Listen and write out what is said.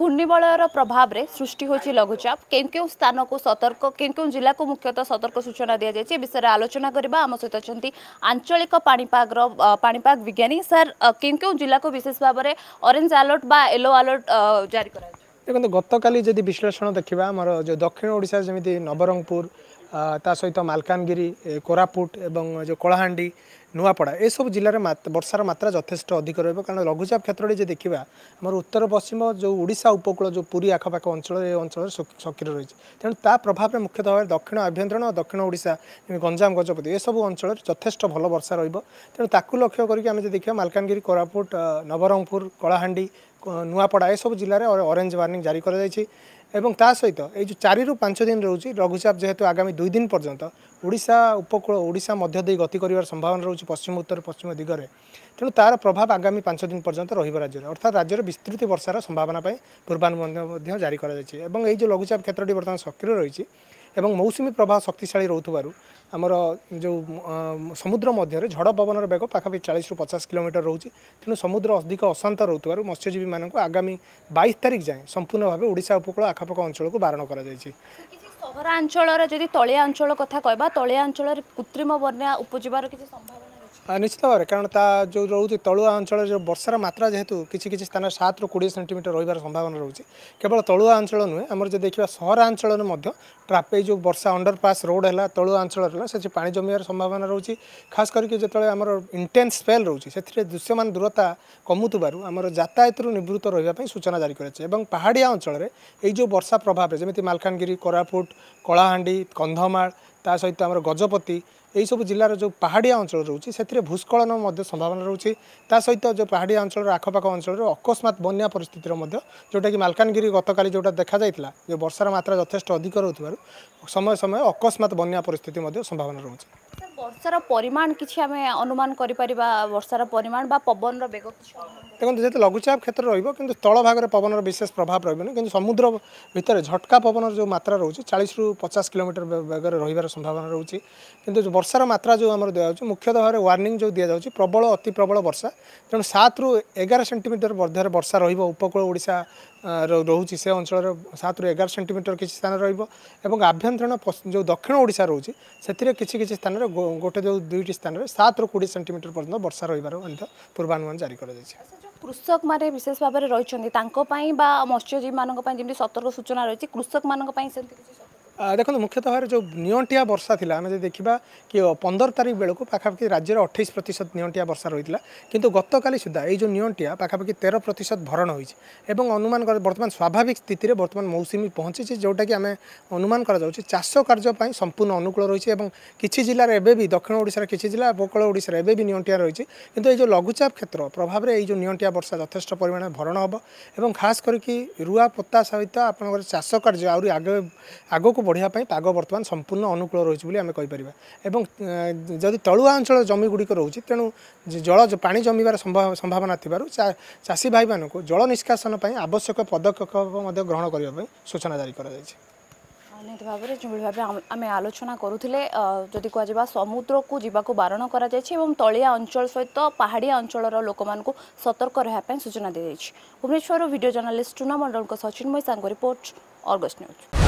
ঘূর্ণিবলয়র প্রভাবে সৃষ্টি হয়েছে লঘুচাপ কে কেউ স্থানকু সতর্ক কে কে জেলা মুখ্যত সতর্ক সূচনা দিয়ে দিয়েছে এ বিষয়ে আলোচনা করা আমার সহ অনেক আঞ্চলিক পাপাগর পাপাগ বিজ্ঞানী স্যার কে কে জেলা বিশেষ ভাবে অরেঞ্জ আলর্ট বা ইয়েলো আলর্ট জারি করা দেখুন গতকাল যদি বিশ্লেষণ দেখা আমার যে দক্ষিণ ওড়িশা যেমি নবরঙ্গপুর ତା ସହିତ ମାଲକାନଗିରି କୋରାପୁଟ ଏବଂ ଯେଉଁ କଳାହାଣ୍ଡି ନୂଆପଡ଼ା ଏସବୁ ଜିଲ୍ଲାରେ ବର୍ଷାର ମାତ୍ରା ଯଥେଷ୍ଟ ଅଧିକ ରହିବ କାରଣ ଲଘୁଚାପ କ୍ଷେତ୍ରରେ ଯଦି ଦେଖିବା ଆମର ଉତ୍ତର ପଶ୍ଚିମ ଯେଉଁ ଓଡ଼ିଶା ଉପକୂଳ ଯେଉଁ ପୁରୀ ଆଖପାଖ ଅଞ୍ଚଳ ଏ ଅଞ୍ଚଳରେ ସକ୍ରିୟ ରହିଛି ତେଣୁ ତା ପ୍ରଭାବରେ ମୁଖ୍ୟତଃ ଭାବରେ ଦକ୍ଷିଣ ଆଭ୍ୟନ୍ତରୀଣ ଓ ଦକ୍ଷିଣ ଓଡ଼ିଶା ଗଞ୍ଜାମ ଗଜପତି ଏସବୁ ଅଞ୍ଚଳରେ ଯଥେଷ୍ଟ ଭଲ ବର୍ଷା ରହିବ ତେଣୁ ତାକୁ ଲକ୍ଷ୍ୟ କରିକି ଆମେ ଯଦି ଦେଖିବା ମାଲକାନଗିରି କୋରାପୁଟ ନବରଙ୍ଗପୁର କଳାହାଣ୍ଡି ନୂଆପଡ଼ା ଏସବୁ ଜିଲ୍ଲାରେ ଅରେଞ୍ଜ ୱାର୍ଣ୍ଣିଂ ଜାରି କରାଯାଇଛି ଏବଂ ତା ସହିତ ଏଇ ଯେଉଁ ଚାରିରୁ ପାଞ୍ଚ ଦିନ ରହୁଛି ଲଘୁଚାପ ଯେହେତୁ ଆଗାମୀ ଦୁଇ ଦିନ ପର୍ଯ୍ୟନ୍ତ ଓଡ଼ିଶା ଉପକୂଳ ଓଡ଼ିଶା ମଧ୍ୟ ଦେଇ ଗତି କରିବାର ସମ୍ଭାବନା ରହୁଛି ପଶ୍ଚିମ ଉତ୍ତର ପଶ୍ଚିମ ଦିଗରେ ତେଣୁ ତା'ର ପ୍ରଭାବ ଆଗାମୀ ପାଞ୍ଚ ଦିନ ପର୍ଯ୍ୟନ୍ତ ରହିବ ରାଜ୍ୟରେ ଅର୍ଥାତ୍ ରାଜ୍ୟରେ ବିସ୍ତୃତି ବର୍ଷାର ସମ୍ଭାବନା ପାଇଁ ପୂର୍ବାନୁମାନ ମଧ୍ୟ ଜାରି କରାଯାଇଛି ଏବଂ ଏଇ ଯେଉଁ ଲଘୁଚାପ କ୍ଷେତ୍ରଟି ବର୍ତ୍ତମାନ ସକ୍ରିୟ ରହିଛି ଏବଂ ମୌସୁମୀ ପ୍ରବାହ ଶକ୍ତିଶାଳୀ ରହୁଥିବାରୁ ଆମର ଯେଉଁ ସମୁଦ୍ର ମଧ୍ୟରେ ଝଡ଼ ପବନର ବେଗ ପାଖାପାଖି ଚାଳିଶରୁ ପଚାଶ କିଲୋମିଟର ରହୁଛି ତେଣୁ ସମୁଦ୍ର ଅଧିକ ଅଶାନ୍ତ ରହୁଥିବାରୁ ମତ୍ସ୍ୟଜୀବୀମାନଙ୍କୁ ଆଗାମୀ ବାଇଶ ତାରିଖ ଯାଏଁ ସମ୍ପୂର୍ଣ୍ଣ ଭାବେ ଓଡ଼ିଶା ଉପକୂଳ ଆଖପାଖ ଅଞ୍ଚଳକୁ ବାରଣ କରାଯାଇଛି ସହରାଞ୍ଚଳର ଯଦି ତଳିଆ ଅଞ୍ଚଳ କଥା କହିବା ତଳିଆ ଅଞ୍ଚଳରେ କୃତ୍ରିମ ବନ୍ୟା ଉପଜିବାର କିଛି ସମ୍ଭାବନା ନିଶ୍ଚିତ ଭାବରେ କାରଣ ତା ଯେଉଁ ରହୁଛି ତଳୁଆ ଅଞ୍ଚଳରେ ଯେଉଁ ବର୍ଷାର ମାତ୍ରା ଯେହେତୁ କିଛି କିଛି ସ୍ଥାନରେ ସାତରୁ କୋଡ଼ିଏ ସେଣ୍ଟିମିଟର ରହିବାର ସମ୍ଭାବନା ରହୁଛି କେବଳ ତଳୁଆ ଅଞ୍ଚଳ ନୁହେଁ ଆମର ଯଦି ଦେଖିବା ସହରାଞ୍ଚଳରେ ମଧ୍ୟ ଟ୍ରାପେ ଯେଉଁ ବର୍ଷା ଅଣ୍ଡରପାସ୍ ରୋଡ଼ ହେଲା ତଳୁଆ ଅଞ୍ଚଳ ହେଲା ସେଠି ପାଣି ଜମିବାର ସମ୍ଭାବନା ରହୁଛି ଖାସ୍ କରିକି ଯେତେବେଳେ ଆମର ଇଣ୍ଟେନ୍ସ ସ୍ପେଲ୍ ରହୁଛି ସେଥିରେ ଦୃଶ୍ୟମାନ ଦୂରତା କମୁଥିବାରୁ ଆମର ଯାତାୟାତରୁ ନିବୃତ୍ତ ରହିବା ପାଇଁ ସୂଚନା ଜାରି କରାଯାଇଛି ଏବଂ ପାହାଡ଼ିଆ ଅଞ୍ଚଳରେ ଏଇ ଯେଉଁ ବର୍ଷା ପ୍ରଭାବରେ ଯେମିତି ମାଲକାନଗିରି କୋରାପୁଟ କଳାହାଣ୍ଡି କନ୍ଧମାଳ ତା ସହିତ ଆମର ଗଜପତି ଏହିସବୁ ଜିଲ୍ଲାର ଯେଉଁ ପାହାଡ଼ିଆ ଅଞ୍ଚଳ ରହୁଛି ସେଥିରେ ଭୂସ୍ଖଳନ ମଧ୍ୟ ସମ୍ଭାବନା ରହୁଛି ତା ସହିତ ଯେଉଁ ପାହାଡ଼ିଆ ଅଞ୍ଚଳର ଆଖପାଖ ଅଞ୍ଚଳରେ ଅକସ୍ମାତ୍ ବନ୍ୟା ପରିସ୍ଥିତିର ମଧ୍ୟ ଯେଉଁଟାକି ମାଲକାନଗିରି ଗତକାଲି ଯେଉଁଟା ଦେଖାଯାଇଥିଲା ଯେ ବର୍ଷାର ମାତ୍ରା ଯଥେଷ୍ଟ ଅଧିକ ରହୁଥିବାରୁ ସମୟ ସମୟ ଅକସ୍ମାତ୍ ବନ୍ୟା ପରିସ୍ଥିତି ମଧ୍ୟ ସମ୍ଭାବନା ରହୁଛି বর্ষার পরিমাণ কিছু আমি অনুমান করে বর্ষার পরিমাণ বা পবনর বেগ দেখুন যেহেতু লঘুচাপ ক্ষেত্রে রহব কিন্তু তলভাগে পবনর বিশেষ প্রভাব রহবেনি কিন্তু সমুদ্র ভিতরে ঝটকা পবনর যে মাত্রা রয়েছে চাশ রু পচাশ কিলোমিটার বেগরে রহবার সম্ভাবনা রয়েছে কিন্তু বর্ষার মাত্রা যে আমার দিয়া যাচ্ছে মুখ্যত ভাবে ওয়ার্নিং যে দিয়া যাচ্ছে প্রবল অতি প্রবল বর্ষা তেমন সাত রু এগার সেটিমিটর মধ্যে বর্ষা রহব উপকূল ওড়শা রয়েছে সে অঞ্চলের সাত রু এগার সেটিমিটর কিছু স্থান রহব এবং আভ্যন্তরীণ যে দক্ষিণ ওড়শা রয়েছে সেটি কিছু কিছু স্থানের गोटे जो दुई स्थान सत रु कि सेन्टिमिटर वर्षा बर्षा र पूर्वानुमान जारी कृषक मसेस भावी तपाईँजीवी मैले सतर्क सूचना रहेछ कृषक मैले ଦେଖନ୍ତୁ ମୁଖ୍ୟତଃ ଭାବରେ ଯେଉଁ ନିଅଣ୍ଟିଆ ବର୍ଷା ଥିଲା ଆମେ ଯଦି ଦେଖିବା କି ପନ୍ଦର ତାରିଖ ବେଳକୁ ପାଖାପାଖି ରାଜ୍ୟର ଅଠେଇଶ ପ୍ରତିଶତ ନିଅଣ୍ଟିଆ ବର୍ଷା ରହିଥିଲା କିନ୍ତୁ ଗତକାଲି ସୁଦ୍ଧା ଏଇ ଯେଉଁ ନିଅଣ୍ଟିଆ ପାଖାପାଖି ତେର ପ୍ରତିଶତ ଭରଣ ହୋଇଛି ଏବଂ ଅନୁମାନ ବର୍ତ୍ତମାନ ସ୍ୱାଭାବିକ ସ୍ଥିତିରେ ବର୍ତ୍ତମାନ ମୌସୁମୀ ପହଞ୍ଚିଛି ଯେଉଁଟାକି ଆମେ ଅନୁମାନ କରାଯାଉଛି ଚାଷ କାର୍ଯ୍ୟ ପାଇଁ ସମ୍ପୂର୍ଣ୍ଣ ଅନୁକୂଳ ରହିଛି ଏବଂ କିଛି ଜିଲ୍ଲାରେ ଏବେ ବି ଦକ୍ଷିଣ ଓଡ଼ିଶାର କିଛି ଜିଲ୍ଲା ଉପକୂଳ ଓଡ଼ିଶାରେ ଏବେ ବି ନିଅଣ୍ଟିଆ ରହିଛି କିନ୍ତୁ ଏଇ ଯେଉଁ ଲଘୁଚାପ କ୍ଷେତ୍ର ପ୍ରଭାବରେ ଏଇ ଯେଉଁ ନିଅଣ୍ଟିଆ ବର୍ଷା ଯଥେଷ୍ଟ ପରିମାଣରେ ଭରଣ ହେବ ଏବଂ ଖାସ୍ କରିକି ରୁଆ ପୋତା ସହିତ ଆପଣଙ୍କର ଚାଷ କାର୍ଯ୍ୟ ଆହୁରି ଆଗ ଆଗକୁ ବଢ଼ିବା ପାଇଁ ପାଗ ବର୍ତ୍ତମାନ ସମ୍ପୂର୍ଣ୍ଣ ଅନୁକୂଳ ରହିଛି ବୋଲି ଆମେ କହିପାରିବା ଏବଂ ଯଦି ତଳୁଆ ଅଞ୍ଚଳ ଜମିଗୁଡ଼ିକ ରହୁଛି ତେଣୁ ଜଳ ପାଣି ଜମିବାର ସମ୍ଭାବନା ଥିବାରୁ ଚାଷୀ ଭାଇମାନଙ୍କୁ ଜଳ ନିଷ୍କାସନ ପାଇଁ ଆବଶ୍ୟକ ପଦକ୍ଷେପ ମଧ୍ୟ ଗ୍ରହଣ କରିବା ପାଇଁ ସୂଚନା ଜାରି କରାଯାଇଛି ନିହାତି ଭାବରେ ଯେଉଁଭଳି ଭାବେ ଆମେ ଆଲୋଚନା କରୁଥିଲେ ଯଦି କୁହାଯିବା ସମୁଦ୍ରକୁ ଯିବାକୁ ବାରଣ କରାଯାଇଛି ଏବଂ ତଳିଆ ଅଞ୍ଚଳ ସହିତ ପାହାଡ଼ିଆ ଅଞ୍ଚଳର ଲୋକମାନଙ୍କୁ ସତର୍କ ରହିବା ପାଇଁ ସୂଚନା ଦିଆଯାଇଛି ଭୁବନେଶ୍ୱରରୁ ଭିଡ଼ିଓ ଜର୍ଣ୍ଣାଲିଷ୍ଟ ଟୁନା ମଣ୍ଡଳଙ୍କ ସଚିନ ମହିଷାଙ୍କ ରିପୋର୍ଟ ଅର୍ଗସ୍ ନ୍ୟୁଜ୍